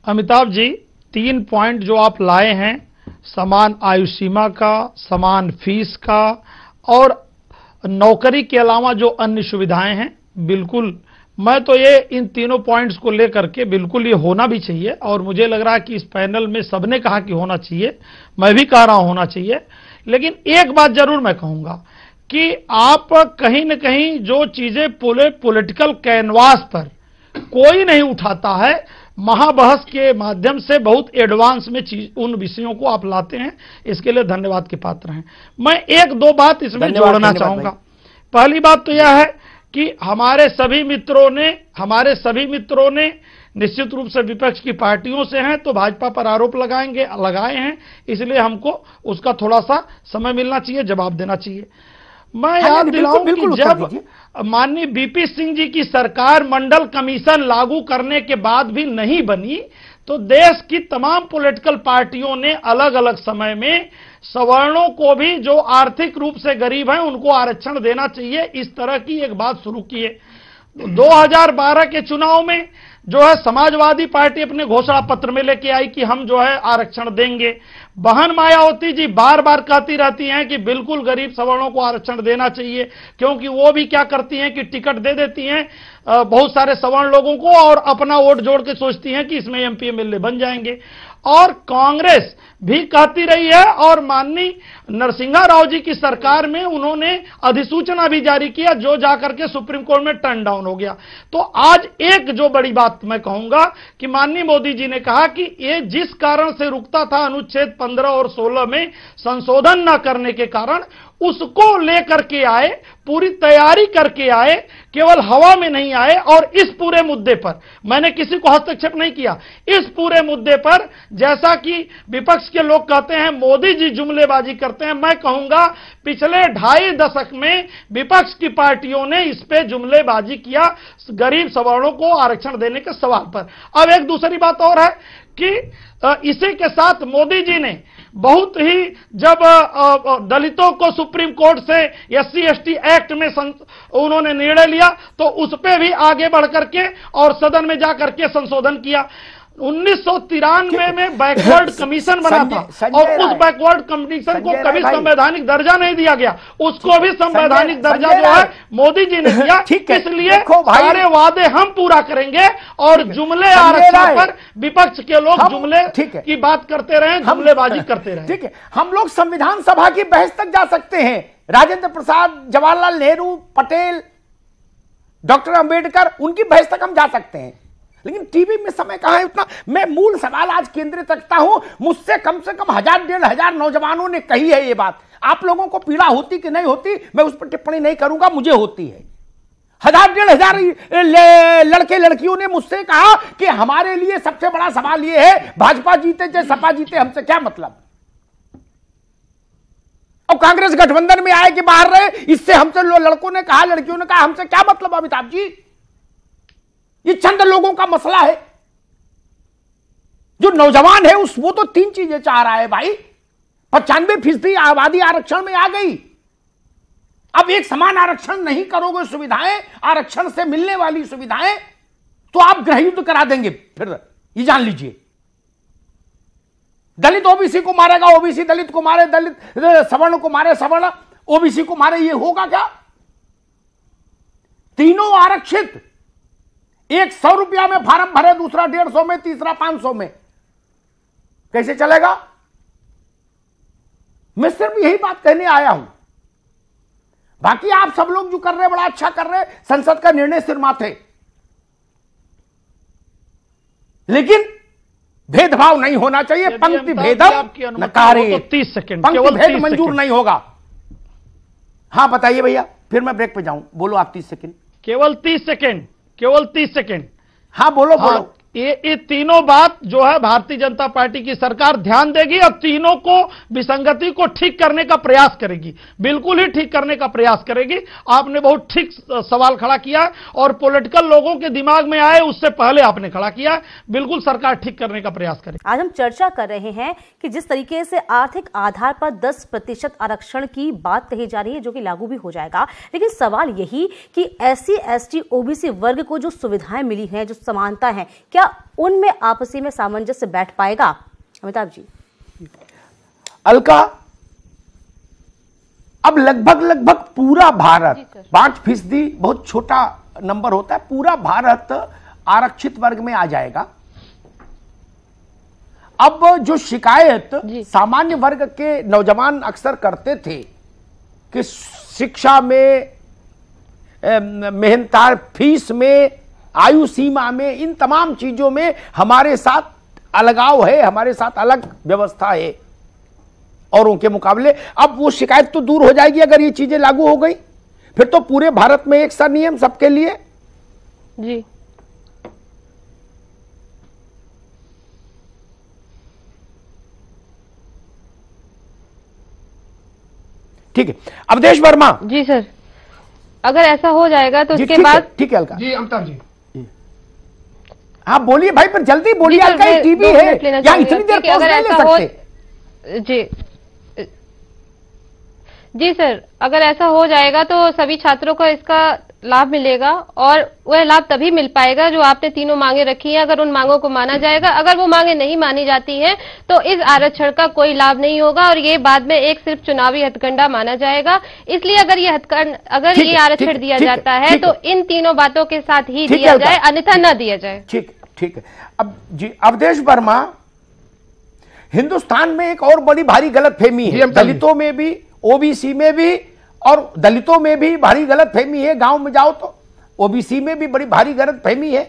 अमिताभ जी तीन पॉइंट जो आप लाए हैं समान आयु सीमा का समान फीस का और नौकरी के अलावा जो अन्य सुविधाएं हैं बिल्कुल मैं तो ये इन तीनों पॉइंट्स को लेकर के बिल्कुल ये होना भी चाहिए और मुझे लग रहा है कि इस पैनल में सबने कहा कि होना चाहिए मैं भी कह रहा हूं होना चाहिए लेकिन एक बात जरूर मैं कहूंगा कि आप कहीं न कहीं जो चीजें पूरे पॉलिटिकल कैनवास पर कोई नहीं उठाता है महाबहस के माध्यम से बहुत एडवांस में चीज उन विषयों को आप लाते हैं इसके लिए धन्यवाद के पात्र हैं मैं एक दो बात इसमें जोड़ना चाहूंगा पहली बात तो यह है कि हमारे सभी मित्रों ने हमारे सभी मित्रों ने निश्चित रूप से विपक्ष की पार्टियों से हैं तो भाजपा पर आरोप लगाएंगे लगाए हैं इसलिए हमको उसका थोड़ा सा समय मिलना चाहिए जवाब देना चाहिए मैं हाँ, याद दिलाऊं कि जब माननीय बीपी सिंह जी की सरकार मंडल कमीशन लागू करने के बाद भी नहीं बनी तो देश की तमाम पॉलिटिकल पार्टियों ने अलग अलग समय में सवर्णों को भी जो आर्थिक रूप से गरीब हैं उनको आरक्षण देना चाहिए इस तरह की एक बात शुरू की है 2012 के चुनाव में जो है समाजवादी पार्टी अपने घोषणा पत्र में लेके आई कि हम जो है आरक्षण देंगे बहन मायावती जी बार बार कहती रहती हैं कि बिल्कुल गरीब सवर्णों को आरक्षण देना चाहिए क्योंकि वो भी क्या करती हैं कि टिकट दे देती हैं बहुत सारे सवर्ण लोगों को और अपना वोट जोड़ के सोचती हैं कि इसमें एमपी एमएलए बन जाएंगे और कांग्रेस भी कहती रही है और माननीय नरसिंहा राव जी की सरकार में उन्होंने अधिसूचना भी जारी किया जो जाकर के सुप्रीम कोर्ट में टर्न डाउन हो गया तो आज एक जो बड़ी बात मैं कहूंगा कि माननीय मोदी जी ने कहा कि ये जिस कारण से रुकता था अनुच्छेद 15 और 16 में संशोधन न करने के कारण उसको लेकर के आए पूरी तैयारी करके आए केवल हवा में नहीं आए और इस पूरे मुद्दे पर मैंने किसी को हस्तक्षेप नहीं किया इस पूरे मुद्दे पर जैसा कि विपक्ष के लोग कहते हैं मोदी जी जुमलेबाजी करते हैं मैं कहूंगा पिछले ढाई दशक में विपक्ष की पार्टियों ने इस पे जुमलेबाजी किया गरीब सवर्णों को आरक्षण देने के सवाल पर अब एक दूसरी बात और है कि इसी के साथ मोदी जी ने बहुत ही जब दलितों को सुप्रीम कोर्ट से एस सी एक्ट में उन्होंने निर्णय लिया तो उस पर भी आगे बढ़ करके और सदन में जाकर के संशोधन किया उन्नीस में, में बैकवर्ड कमीशन बना था और उस बैकवर्ड कमीशन को कभी संवैधानिक दर्जा नहीं दिया गया उसको भी संवैधानिक दर्जा जो है मोदी जी ने दिया इसलिए सारे वादे हम पूरा करेंगे और जुमले आरक्षण पर विपक्ष के लोग जुमले की बात करते रहे जुमलेबाजी करते रहे ठीक है हम लोग संविधान सभा की बहस तक जा सकते हैं राजेंद्र प्रसाद जवाहरलाल नेहरू पटेल डॉक्टर अंबेडकर उनकी बहस तक हम जा सकते हैं लेकिन टीवी में समय कहा है उतना मैं मूल सवाल आज केंद्रित रखता हूं मुझसे कम से कम हजार डेढ़ हजार नौजवानों ने कही है ये बात आप लोगों को पीड़ा होती कि नहीं होती मैं उस पर टिप्पणी नहीं करूंगा मुझे होती है हजार डेढ़ हजार लड़के लड़कियों ने मुझसे कहा कि हमारे लिए सबसे बड़ा सवाल यह है भाजपा जीते चाहे सपा जीते हमसे क्या मतलब और कांग्रेस गठबंधन में आए कि बाहर रहे इससे हमसे लड़कों ने कहा लड़कियों ने कहा हमसे क्या मतलब अमिताभ जी ये चंद लोगों का मसला है जो नौजवान है उस वो तो तीन चीजें चाह रहा है भाई पचानवे फीसदी आबादी आरक्षण में आ गई अब एक समान आरक्षण नहीं करोगे सुविधाएं आरक्षण से मिलने वाली सुविधाएं तो आप ग्रहयुद्ध युद्ध करा देंगे फिर ये जान लीजिए दलित ओबीसी को मारेगा ओबीसी दलित को मारे दलित सवर्ण को मारे सवर्ण ओबीसी को मारे ये होगा क्या तीनों आरक्षित एक सौ रुपया में फार्म भरे दूसरा डेढ़ सौ में तीसरा पांच सौ में कैसे चलेगा मैं सिर्फ यही बात कहने आया हूं बाकी आप सब लोग जो कर रहे बड़ा अच्छा कर रहे संसद का निर्णय सिर माथे लेकिन भेदभाव नहीं होना चाहिए पंक्ति भेदम नकारे तो तीस सेकेंड पंक्ति भेद मंजूर नहीं होगा हां बताइए भैया फिर मैं ब्रेक पे जाऊं बोलो आप तीस सेकेंड केवल तीस सेकेंड केवल तीस सेकेंड हाँ बोलो हाँ, बोलो ये ये तीनों बात जो है भारतीय जनता पार्टी की सरकार ध्यान देगी और तीनों को विसंगति को ठीक करने का प्रयास करेगी बिल्कुल ही ठीक करने का प्रयास करेगी आपने बहुत ठीक सवाल खड़ा किया और पॉलिटिकल लोगों के दिमाग में आए उससे पहले आपने खड़ा किया बिल्कुल सरकार ठीक करने का प्रयास करेगी आज हम चर्चा कर रहे हैं कि जिस तरीके से आर्थिक आधार पर दस प्रतिशत आरक्षण की बात कही जा रही है जो कि लागू भी हो जाएगा लेकिन सवाल यही कि एस सी ओबीसी वर्ग को जो सुविधाएं मिली है जो समानता है क्या क्या उनमें आपसी में सामंजस्य बैठ पाएगा अमिताभ जी अलका अब लगभग लगभग पूरा भारत पांच फीसदी बहुत छोटा नंबर होता है पूरा भारत आरक्षित वर्ग में आ जाएगा अब जो शिकायत सामान्य वर्ग के नौजवान अक्सर करते थे कि शिक्षा में मेहनतार फीस में आयु सीमा में इन तमाम चीजों में हमारे साथ अलगाव है हमारे साथ अलग व्यवस्था है औरों के मुकाबले अब वो शिकायत तो दूर हो जाएगी अगर ये चीजें लागू हो गई फिर तो पूरे भारत में एक सा नियम सबके लिए जी ठीक है अवधेश वर्मा जी सर अगर ऐसा हो जाएगा तो उसके बाद ठीक है अलका जी अमिताभ जी आप बोलिए भाई पर जल्दी बोलिए आपका टीवी है या इतनी देर अगर ऐसा हो जी जी सर अगर ऐसा हो जाएगा तो सभी छात्रों को इसका लाभ मिलेगा और वह लाभ तभी मिल पाएगा जो आपने तीनों मांगे रखी हैं अगर उन मांगों को माना जाएगा अगर वो मांगे नहीं मानी जाती हैं तो इस आरक्षण का कोई लाभ नहीं होगा और ये बाद में एक सिर्फ चुनावी हथकंडा माना जाएगा इसलिए अगर ये हथकंड अगर ये आरक्षण दिया जाता है तो इन तीनों बातों के साथ ही दिया जाए अन्यथा न दिया जाए ठीक है अब जी अवधेश वर्मा हिंदुस्तान में एक और बड़ी भारी गलत फहमी है दलितों में भी ओबीसी में भी और दलितों में भी भारी गलत फहमी है गांव में जाओ तो ओबीसी में भी बड़ी भारी गलत फहमी है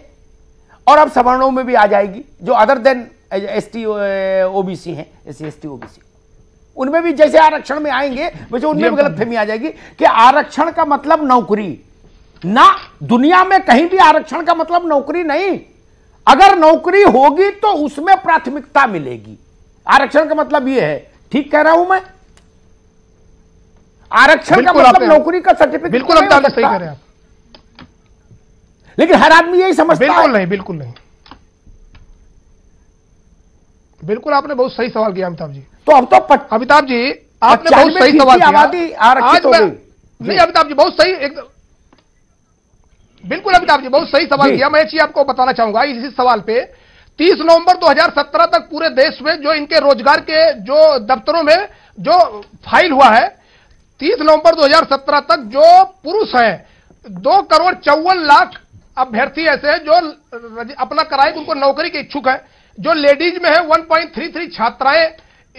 और अब सवर्णों में भी आ जाएगी जो other than S T OBC है S C S T OBC उनमें भी जैसे आरक्षण में आएंगे वैसे उनमें भी गलत फहमी आ जाएगी कि आरक्षण का मतलब नौकरी ना दुनिया में कहीं भी आरक्षण का मतलब नौकरी नहीं अगर नौकरी होगी तो उसमें प्राथमिकता मिलेगी आरक्षण का मतलब यह है ठीक कह रहा हूं मैं आरक्षण का मतलब नौकरी का सर्टिफिकेट बिल्कुल आप सही कह रहे हैं लेकिन हर आदमी यही समझता बिल्कुल है। नहीं बिल्कुल नहीं बिल्कुल आपने बहुत सही सवाल किया अमिताभ जी तो अब तो अमिताभ जी आपने बहुत सही सवाल किया आबादी आरक्षित नहीं अमिताभ जी बहुत सही एकदम बिल्कुल अमिताभ जी बहुत सही सवाल किया मैं चीज आपको बताना चाहूंगा इसी सवाल पे 30 नवंबर 2017 तक पूरे देश में जो इनके रोजगार के जो दफ्तरों में जो फाइल हुआ है 30 नवंबर 2017 तक जो पुरुष हैं दो करोड़ चौवन लाख अभ्यर्थी ऐसे हैं जो अपना कराए उनको नौकरी के इच्छुक है जो लेडीज में है वन छात्राएं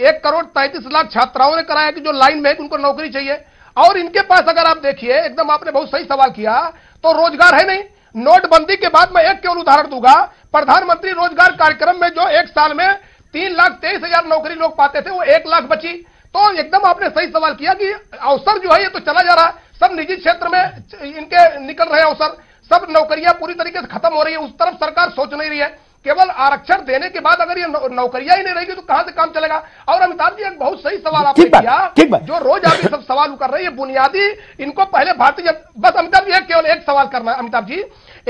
एक करोड़ तैतीस लाख छात्राओं ने कराया कि जो लाइन में है उनको नौकरी चाहिए और इनके पास अगर आप देखिए एकदम आपने बहुत सही सवाल किया तो रोजगार है नहीं नोटबंदी के बाद मैं एक केवल उदाहरण दूंगा प्रधानमंत्री रोजगार कार्यक्रम में जो एक साल में तीन लाख तेईस हजार नौकरी लोग पाते थे वो एक लाख बची तो एकदम आपने सही सवाल किया कि अवसर जो है ये तो चला जा रहा है सब निजी क्षेत्र में इनके निकल रहे अवसर सब नौकरियां पूरी तरीके से खत्म हो रही है उस तरफ सरकार सोच नहीं रही है केवल आरक्षण देने के बाद अगर ये नौकरियां ही नहीं रहेगी तो कहां से काम चलेगा और अमिताभ जी एक बहुत सही सवाल आपने किया जो रोज आप ये सब सवाल कर रहे हैं बुनियादी इनको पहले भारतीय बस अमिताभ जी केवल एक सवाल करना है अमिताभ जी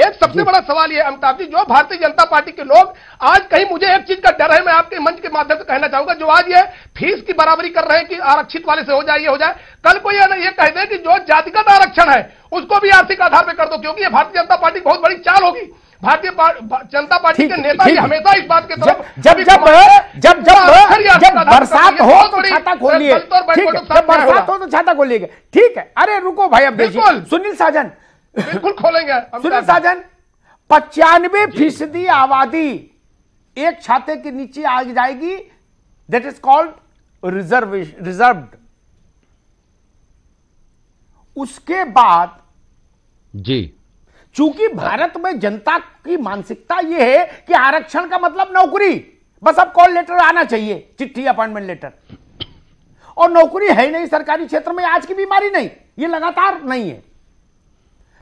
एक सबसे बड़ा सवाल ये अमिताभ जी जो भारतीय जनता पार्टी के लोग आज कहीं मुझे एक चीज का डर है मैं आपके मंच के माध्यम से कहना चाहूंगा जो आज ये फीस की बराबरी कर रहे हैं कि आरक्षित वाले से हो जाए ये हो जाए कल को ये, ये कह दे कि जो जातिगत आरक्षण है उसको भी आर्थिक आधार पर कर दो क्योंकि ये भारतीय जनता पार्टी बहुत बड़ी चाल होगी भारतीय जनता पार्टी के नेता भी हमेशा इस बात के तरफ जब जब जब हाँ, जब जब बरसात हो तो छाता खोलिए तो बरसात हो तो छाता खोलिएगा ठीक है अरे रुको भाई अब बिल्कुल सुनील साजन बिल्कुल खोलेंगे सुनील साजन पचानवे फीसदी आबादी एक छाते के नीचे आ जाएगी that is called reserve reserve उसके बाद जी चूंकि भारत में जनता की मानसिकता यह है कि आरक्षण का मतलब नौकरी बस अब कॉल लेटर आना चाहिए चिट्ठी अपॉइंटमेंट लेटर और नौकरी है नहीं सरकारी क्षेत्र में आज की बीमारी नहीं ये लगातार नहीं है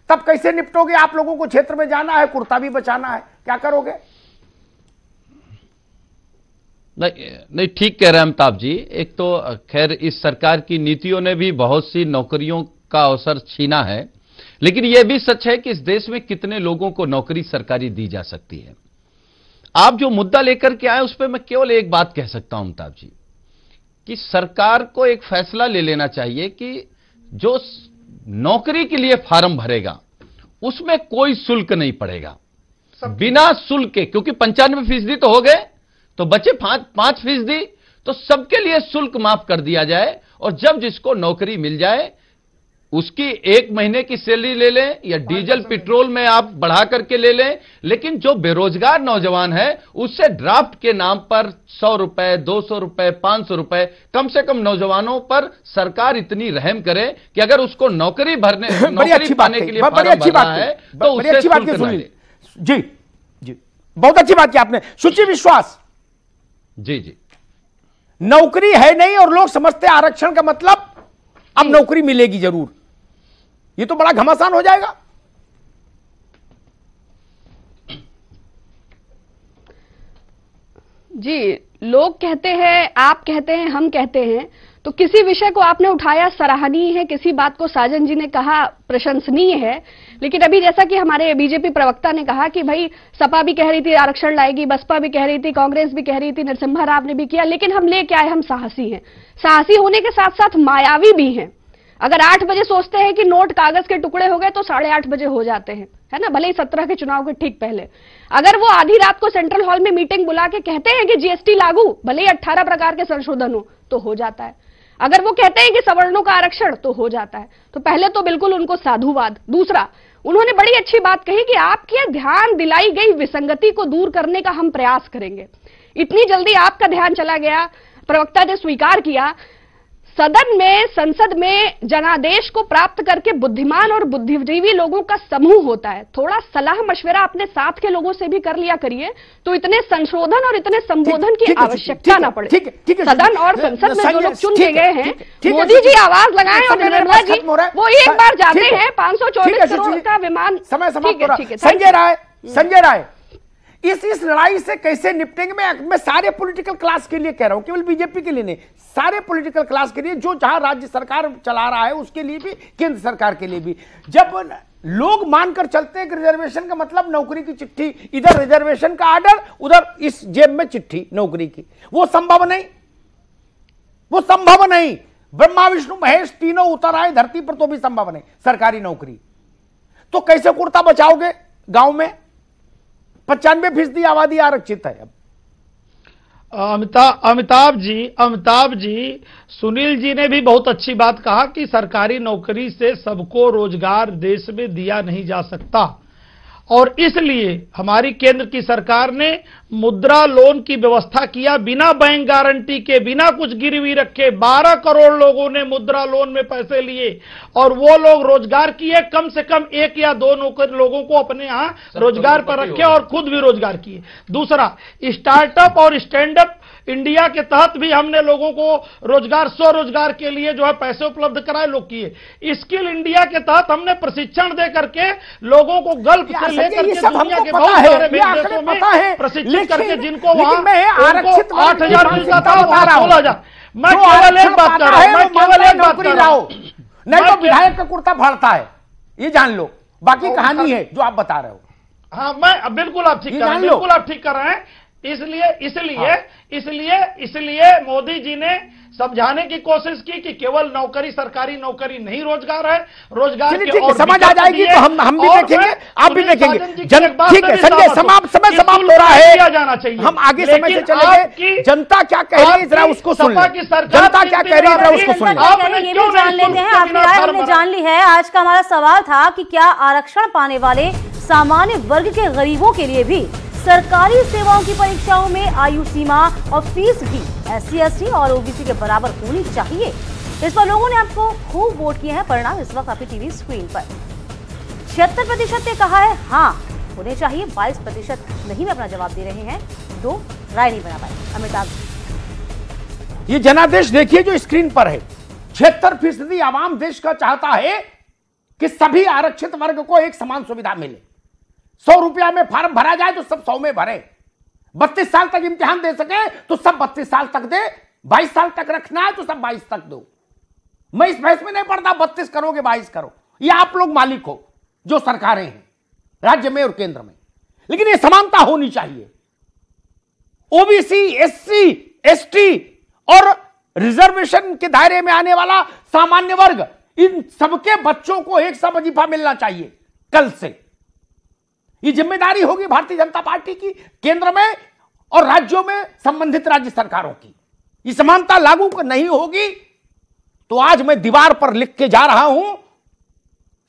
तब कैसे निपटोगे आप लोगों को क्षेत्र में जाना है कुर्ता भी बचाना है क्या करोगे नहीं नहीं ठीक कह रहे हैं अमिताभ जी एक तो खैर इस सरकार की नीतियों ने भी बहुत सी नौकरियों का अवसर छीना है लेकिन यह भी सच है कि इस देश में कितने लोगों को नौकरी सरकारी दी जा सकती है आप जो मुद्दा लेकर के आए उस पर मैं केवल एक बात कह सकता हूं अमिताभ जी कि सरकार को एक फैसला ले लेना चाहिए कि जो नौकरी के लिए फार्म भरेगा उसमें कोई शुल्क नहीं पड़ेगा बिना शुल्क के क्योंकि पंचानवे फीसदी तो हो गए तो बचे पांच फीसदी तो सबके लिए शुल्क माफ कर दिया जाए और जब जिसको नौकरी मिल जाए उसकी एक महीने की सैलरी ले लें या डीजल पेट्रोल में आप बढ़ा करके ले लें लेकिन जो बेरोजगार नौजवान है उससे ड्राफ्ट के नाम पर सौ रुपए दो सौ रुपए पांच सौ रुपए कम से कम नौजवानों पर सरकार इतनी रहम करे कि अगर उसको नौकरी भरने नौकरी अच्छी पाने के लिए बड़ी अच्छी बात है तो उससे अच्छी बात जी जी बहुत अच्छी बात की आपने सुचि विश्वास जी जी नौकरी है नहीं और लोग समझते आरक्षण का मतलब अब नौकरी मिलेगी जरूर ये तो बड़ा घमासान हो जाएगा जी लोग कहते हैं आप कहते हैं हम कहते हैं तो किसी विषय को आपने उठाया सराहनीय है किसी बात को साजन जी ने कहा प्रशंसनीय है लेकिन अभी जैसा कि हमारे बीजेपी प्रवक्ता ने कहा कि भाई सपा भी कह रही थी आरक्षण लाएगी बसपा भी कह रही थी कांग्रेस भी कह रही थी नरसिम्हा राव ने भी किया लेकिन हम ले क्या है हम साहसी हैं साहसी होने के साथ साथ मायावी भी हैं अगर आठ बजे सोचते हैं कि नोट कागज के टुकड़े हो गए तो साढ़े आठ बजे हो जाते हैं है ना भले ही सत्रह के चुनाव के ठीक पहले अगर वो आधी रात को सेंट्रल हॉल में मीटिंग बुला के कहते हैं कि जीएसटी लागू भले ही अट्ठारह प्रकार के संशोधन हो तो हो जाता है अगर वो कहते हैं कि सवर्णों का आरक्षण तो हो जाता है तो पहले तो बिल्कुल उनको साधुवाद दूसरा उन्होंने बड़ी अच्छी बात कही कि आपके ध्यान दिलाई गई विसंगति को दूर करने का हम प्रयास करेंगे इतनी जल्दी आपका ध्यान चला गया प्रवक्ता ने स्वीकार किया सदन में संसद में जनादेश को प्राप्त करके बुद्धिमान और बुद्धिजीवी लोगों का समूह होता है थोड़ा सलाह मशवरा अपने साथ के लोगों से भी कर लिया करिए तो इतने संशोधन और इतने संबोधन की आवश्यकता ना पड़े ठीक, ठीक, सदन और संसद में जो लोग चुन के गए हैं मोदी जी आवाज लगाए और निर्मला जी वो एक बार जाते हैं पांच सौ करोड़ का विमान संजय राय संजय राय इस इस लड़ाई से कैसे निपटेंगे मैं मैं सारे पॉलिटिकल क्लास के लिए कह रहा हूं केवल बीजेपी के लिए नहीं सारे पॉलिटिकल क्लास के लिए जो जहां राज्य सरकार चला रहा है उसके लिए भी केंद्र सरकार के लिए भी जब लोग मानकर चलते हैं कि रिजर्वेशन का मतलब नौकरी की चिट्ठी इधर रिजर्वेशन का आर्डर उधर इस जेब में चिट्ठी नौकरी की वो संभव नहीं वो संभव नहीं ब्रह्मा विष्णु महेश तीनों उतर आए धरती पर तो भी संभव नहीं सरकारी नौकरी तो कैसे कुर्ता बचाओगे गांव में पचानवे फीसदी आबादी आरक्षित है अब अमिताभ अमिताभ जी अमिताभ जी सुनील जी ने भी बहुत अच्छी बात कहा कि सरकारी नौकरी से सबको रोजगार देश में दिया नहीं जा सकता और इसलिए हमारी केंद्र की सरकार ने मुद्रा लोन की व्यवस्था किया बिना बैंक गारंटी के बिना कुछ गिरवी रखे 12 करोड़ लोगों ने मुद्रा लोन में पैसे लिए और वो लोग रोजगार किए कम से कम एक या दो नौकर लोगों को अपने यहां रोजगार पर रखे और खुद भी रोजगार किए दूसरा स्टार्टअप और स्टैंडअप इंडिया के तहत भी हमने लोगों को रोजगार स्वरोजगार के लिए जो है पैसे उपलब्ध कराए लोग किए स्किल इंडिया के तहत हमने प्रशिक्षण दे करके लोगों को गल्फ से लेकर के दुनिया के बहुत सारे विदेशों में प्रशिक्षित करके जिनको वहां आठ हजार मिलता था सोलह हजार मैं केवल एक बात कर रहा हूं मैं केवल एक बात कर रहा हूं नहीं तो विधायक का कुर्ता फाड़ता है ये जान लो बाकी तो कहानी है जो आप बता रहे हो हाँ मैं बिल्कुल आप ठीक कर रहे हैं बिल्कुल आप ठीक कर रहे हैं इसलिए इसलिए हाँ। इसलिए इसलिए मोदी जी ने समझाने की कोशिश की कि केवल नौकरी सरकारी नौकरी नहीं रोजगार है रोजगार के और समझ आ जाएगी तो हम हम भी देखेंगे आप भी देखेंगे ठीक है संजय समाप्त समय समाप्त हो रहा है किया जाना चाहिए हम आगे समय से चले जनता क्या कह रही है उसको सुन जनता क्या कह रही है उसको सुन जान ली है आज का हमारा सवाल था कि क्या आरक्षण पाने वाले सामान्य वर्ग के गरीबों के लिए भी सरकारी सेवाओं की परीक्षाओं में आयु सीमा और फीस भी एस सी और ओबीसी के बराबर होनी चाहिए इस पर लोगों ने आपको खूब वोट किए हैं परिणाम इस वक्त आपकी टीवी स्क्रीन पर छिहत्तर प्रतिशत ने कहा है हाँ होने चाहिए बाईस प्रतिशत नहीं में अपना जवाब दे रहे हैं दो राय नहीं बना पाए अमिताभ ये जनादेश देखिए जो स्क्रीन पर है छिहत्तर फीसदी आवाम देश का चाहता है कि सभी आरक्षित वर्ग को एक समान सुविधा मिले सौ रुपया में फार्म भरा जाए तो सब सौ में भरे बत्तीस साल तक इम्तिहान दे सके तो सब बत्तीस साल तक दे बाईस साल तक रखना है तो सब बाईस तक दो मैं इस बहस में नहीं पढ़ता बत्तीस करोगे बाईस करो ये आप लोग मालिक हो जो सरकारें हैं राज्य में और केंद्र में लेकिन ये समानता होनी चाहिए ओबीसी एससी एसटी और रिजर्वेशन के दायरे में आने वाला सामान्य वर्ग इन सबके बच्चों को एक सा वजीफा मिलना चाहिए कल से ये जिम्मेदारी होगी भारतीय जनता पार्टी की केंद्र में और राज्यों में संबंधित राज्य सरकारों की ये समानता लागू नहीं होगी तो आज मैं दीवार पर लिख के जा रहा हूं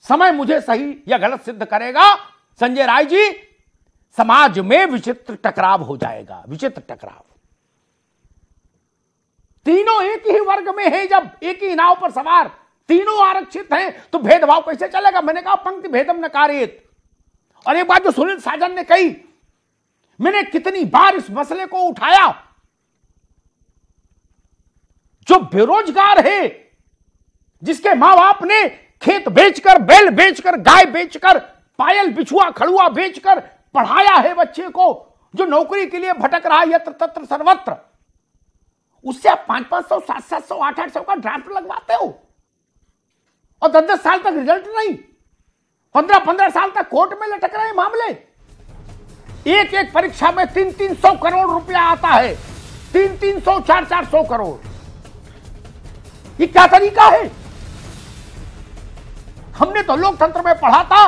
समय मुझे सही या गलत सिद्ध करेगा संजय राय जी समाज में विचित्र टकराव हो जाएगा विचित्र टकराव तीनों एक ही वर्ग में है जब एक ही नाव पर सवार तीनों आरक्षित हैं तो भेदभाव कैसे चलेगा मैंने कहा पंक्ति भेदम नकारित और एक बात जो सुनील साजन ने कही मैंने कितनी बार इस मसले को उठाया जो बेरोजगार है जिसके मां बाप ने खेत बेचकर बैल बेचकर गाय बेचकर पायल बिछुआ खड़ुआ बेचकर पढ़ाया है बच्चे को जो नौकरी के लिए भटक रहा है यत्र तत्र सर्वत्र उससे आप पांच पांच सौ सात सात सौ आठ आठ सौ का ड्राफ्ट लगवाते हो और दस दस साल तक रिजल्ट नहीं पंद्रह पंद्रह साल तक कोर्ट में लटक रहे मामले एक एक परीक्षा में तीन तीन सौ करोड़ रुपया आता है तीन तीन सौ चार चार सौ करोड़ ये क्या तरीका है हमने तो लोकतंत्र में पढ़ा था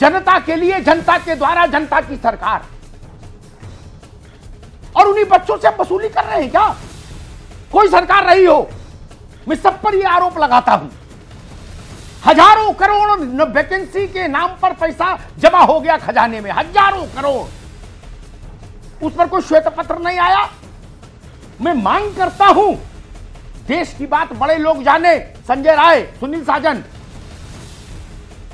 जनता के लिए जनता के द्वारा जनता की सरकार और उन्हीं बच्चों से वसूली कर रहे हैं क्या कोई सरकार रही हो मैं सब पर यह आरोप लगाता हूं हजारों करोड़ वैकेंसी के नाम पर पैसा जमा हो गया खजाने में हजारों करोड़ उस पर कोई श्वेत पत्र नहीं आया मैं मांग करता हूं देश की बात बड़े लोग जाने संजय राय सुनील साजन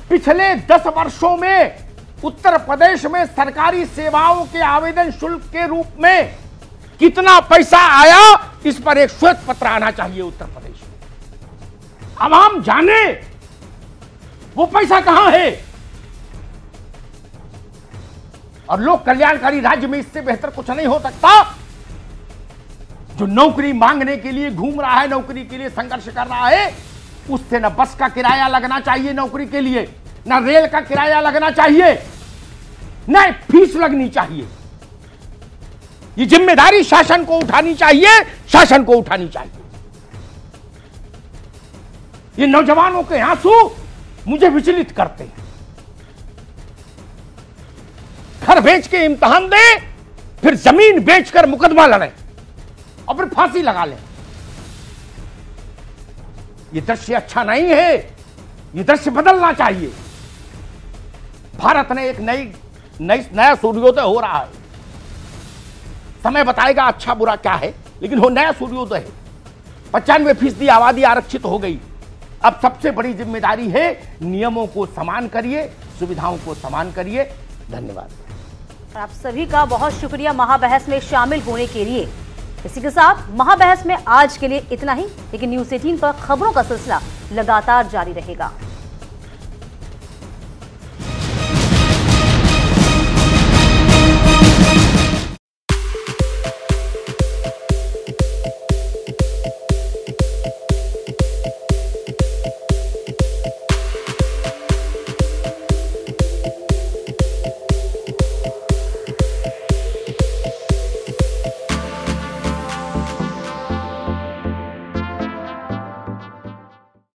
पिछले दस वर्षों में उत्तर प्रदेश में सरकारी सेवाओं के आवेदन शुल्क के रूप में कितना पैसा आया इस पर एक श्वेत पत्र आना चाहिए उत्तर प्रदेश में अब हम जाने वो पैसा कहां है और लोक कल्याणकारी राज्य में इससे बेहतर कुछ नहीं हो सकता जो नौकरी मांगने के लिए घूम रहा है नौकरी के लिए संघर्ष कर रहा है उससे ना बस का किराया लगना चाहिए नौकरी के लिए ना रेल का किराया लगना चाहिए न फीस लगनी चाहिए ये जिम्मेदारी शासन को उठानी चाहिए शासन को उठानी चाहिए ये नौजवानों के आंसू मुझे विचलित करते हैं घर बेच के इम्तहान दे फिर जमीन बेचकर मुकदमा लड़े और फिर फांसी लगा ले ये दृश्य अच्छा नहीं है ये दृश्य बदलना चाहिए भारत ने एक नई नई नया सूर्योदय हो रहा है समय बताएगा अच्छा बुरा क्या है लेकिन वो नया सूर्योदय है पचानवे फीसदी आबादी आरक्षित हो गई अब सबसे बड़ी जिम्मेदारी है नियमों को समान करिए सुविधाओं को समान करिए धन्यवाद आप सभी का बहुत शुक्रिया महाबहस में शामिल होने के लिए इसी के साथ महाबहस में आज के लिए इतना ही लेकिन न्यूज एटीन पर खबरों का सिलसिला लगातार जारी रहेगा